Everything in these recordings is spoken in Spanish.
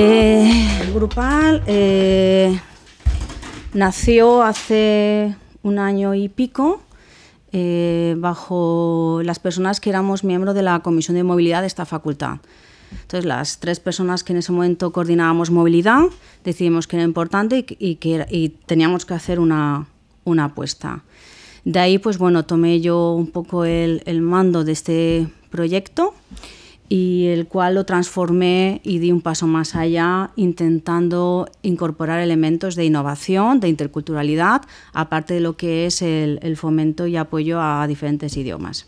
Eh, el grupal eh, nació hace un año y pico eh, bajo las personas que éramos miembros de la Comisión de Movilidad de esta facultad. Entonces, las tres personas que en ese momento coordinábamos movilidad decidimos que era importante y, que, teníamos que hacer una, apuesta. De ahí, pues bueno, tomé yo un poco el, el mando de este proyecto y el cual lo transformé y di un paso más allá intentando incorporar elementos de innovación, de interculturalidad, aparte de lo que es el, fomento y apoyo a diferentes idiomas.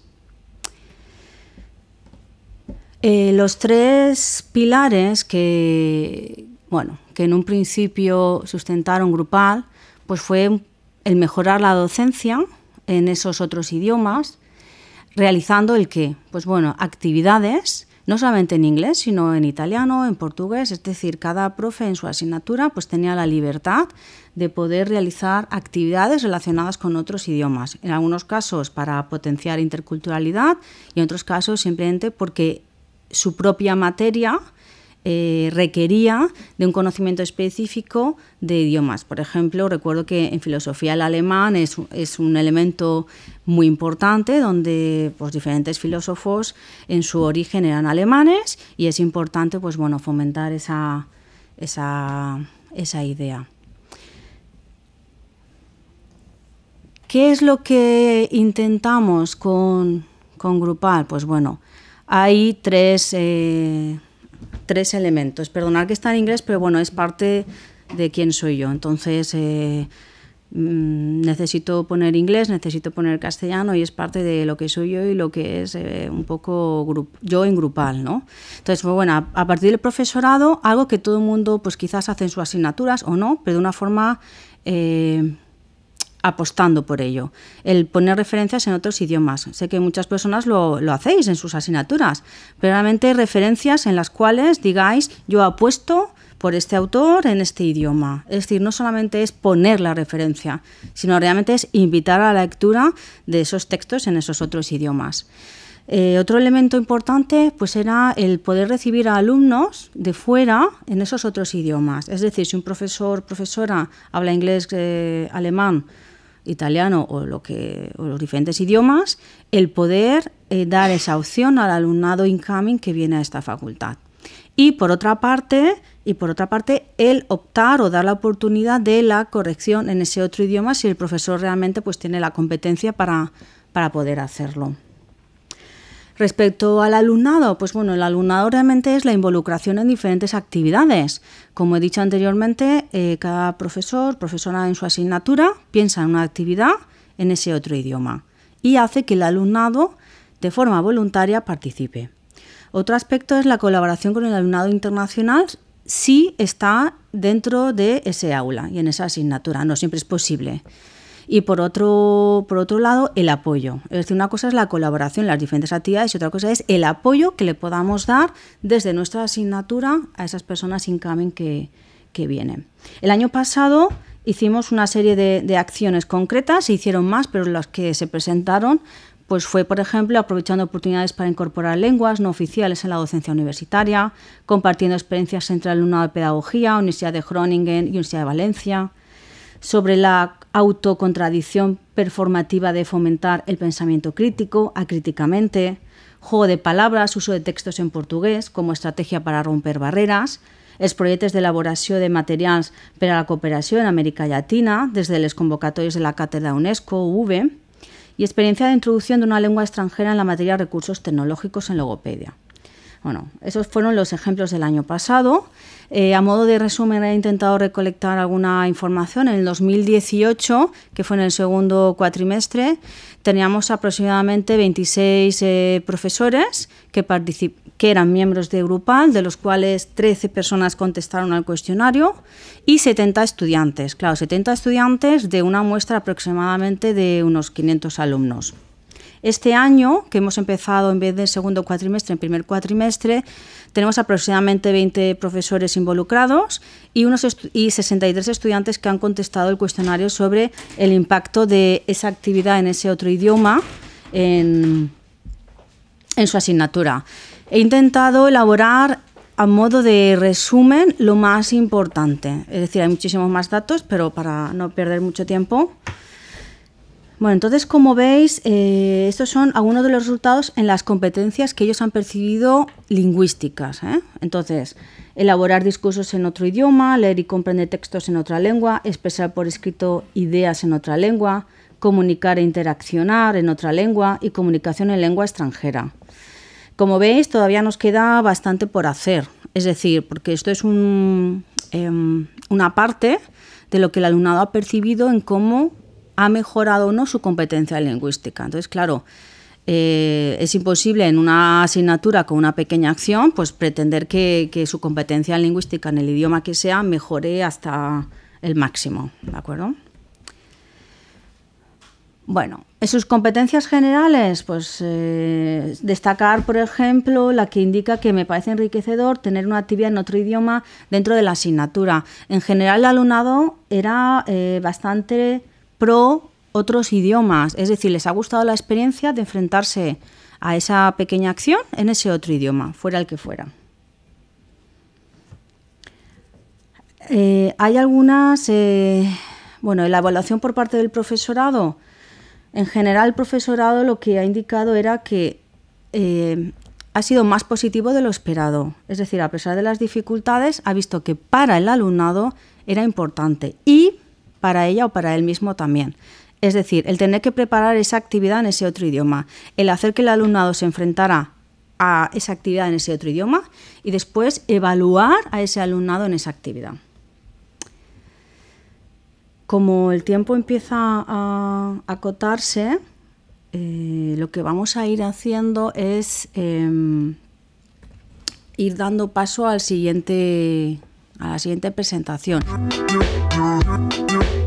Eh, los tres pilares que, bueno, que en un principio sustentaron Grupal, pues fue el mejorar la docencia en esos otros idiomas, realizando el qué? Pues bueno, actividades no solamente en inglés, sino en italiano, en portugués, es decir, cada profe en su asignatura pues tenía la libertad de poder realizar actividades relacionadas con otros idiomas, en algunos casos para potenciar interculturalidad y en otros casos simplemente porque su propia materia eh, requería de un conocimiento específico de idiomas. Por ejemplo, recuerdo que en filosofía el alemán es, un elemento muy importante donde pues, diferentes filósofos en su origen eran alemanes y es importante pues, bueno, fomentar esa, esa, idea. ¿Qué es lo que intentamos con, Grupal? Pues bueno, hay tres, eh, tres elementos. Perdonar que está en inglés, pero bueno, es parte de quién soy yo. Entonces, eh, mm, necesito poner inglés, necesito poner castellano y es parte de lo que soy yo y lo que es eh, un poco yo en grupal, ¿no? Entonces, pues bueno, a, partir del profesorado, algo que todo el mundo pues quizás hace en sus asignaturas o no, pero de una forma... Eh, apostando por ello. El poner referencias en otros idiomas. Sé que muchas personas lo, lo hacéis en sus asignaturas, pero realmente referencias en las cuales digáis yo apuesto por este autor en este idioma. Es decir, no solamente es poner la referencia, sino realmente es invitar a la lectura de esos textos en esos otros idiomas. Eh, otro elemento importante pues era el poder recibir a alumnos de fuera en esos otros idiomas. Es decir, si un profesor profesora habla inglés, eh, alemán, italiano o, los diferentes idiomas, el poder eh, dar esa opción al alumnado incoming que viene a esta facultad. Y por otra parte, y por otra parte, el optar o dar la oportunidad de la corrección en ese otro idioma si el profesor realmente pues tiene la competencia para poder hacerlo. Respecto al alumnado, pues bueno, el alumnado realmente es la involucración en diferentes actividades. Como he dicho anteriormente, eh, cada profesor, profesora en su asignatura, piensa en una actividad en ese otro idioma y hace que el alumnado, de forma voluntaria, participe. Otro aspecto es la colaboración con el alumnado internacional si está dentro de ese aula y en esa asignatura. No siempre es posible y por otro, por otro lado el apoyo. Es decir, una cosa es la colaboración, las diferentes actividades y otra cosa es el apoyo que le podamos dar desde nuestra asignatura a esas personas sin camino que, que vienen. El año pasado hicimos una serie de, acciones concretas, se hicieron más, pero las que se presentaron pues fue, por ejemplo, aprovechando oportunidades para incorporar lenguas no oficiales en la docencia universitaria, compartiendo experiencias entre alumnado de pedagogía, Universidad de Groningen y Universidad de Valencia, sobre la autocontradicción performativa de fomentar el pensamiento crítico acríticamente, juego de palabras, uso de textos en portugués como estrategia para romper barreras, proyectos de elaboración de materiales para la cooperación en América Latina, desde los convocatorios de la Cátedra UNESCO, UV, y experiencia de introducción de una lengua extranjera en la materia de recursos tecnológicos en logopedia. Bueno, esos fueron los ejemplos del año pasado. Eh, a modo de resumen, he intentado recolectar alguna información. En el 2018, que fue en el segundo cuatrimestre, teníamos aproximadamente 26 eh, profesores que, que eran miembros de Grupal, de los cuales 13 personas contestaron al cuestionario y 70 estudiantes. Claro, 70 estudiantes de una muestra aproximadamente de unos 500 alumnos. Este año, que hemos empezado en vez del segundo cuatrimestre, en primer cuatrimestre, tenemos aproximadamente 20 profesores involucrados y, unos y 63 estudiantes que han contestado el cuestionario sobre el impacto de esa actividad en ese otro idioma en, en su asignatura. He intentado elaborar a modo de resumen lo más importante. Es decir, hay muchísimos más datos, pero para no perder mucho tiempo, bueno, entonces, como veis, eh, estos son algunos de los resultados en las competencias que ellos han percibido lingüísticas. ¿eh? Entonces, elaborar discursos en otro idioma, leer y comprender textos en otra lengua, expresar por escrito ideas en otra lengua, comunicar e interaccionar en otra lengua y comunicación en lengua extranjera. Como veis, todavía nos queda bastante por hacer, es decir, porque esto es em, una parte de lo que el alumnado ha percibido en cómo ha mejorado o no su competencia lingüística. Entonces, claro, eh, es imposible en una asignatura con una pequeña acción, pues pretender que, su competencia lingüística en el idioma que sea mejore hasta el máximo, ¿de acuerdo? Bueno, en sus competencias generales, pues eh, destacar, por ejemplo, la que indica que me parece enriquecedor tener una actividad en otro idioma dentro de la asignatura. En general, el alumnado era eh, bastante pro otros idiomas. Es decir, les ha gustado la experiencia de enfrentarse a esa pequeña acción en ese otro idioma, fuera el que fuera. Eh, hay algunas, eh, bueno, en la evaluación por parte del profesorado, en general el profesorado lo que ha indicado era que eh, ha sido más positivo de lo esperado. Es decir, a pesar de las dificultades, ha visto que para el alumnado era importante y para ella o para él mismo también. Es decir, el tener que preparar esa actividad en ese otro idioma, el hacer que el alumnado se enfrentara a esa actividad en ese otro idioma y después evaluar a ese alumnado en esa actividad. Como el tiempo empieza a acotarse, eh, lo que vamos a ir haciendo es em, ir dando paso a la siguiente presentación. you, you, you.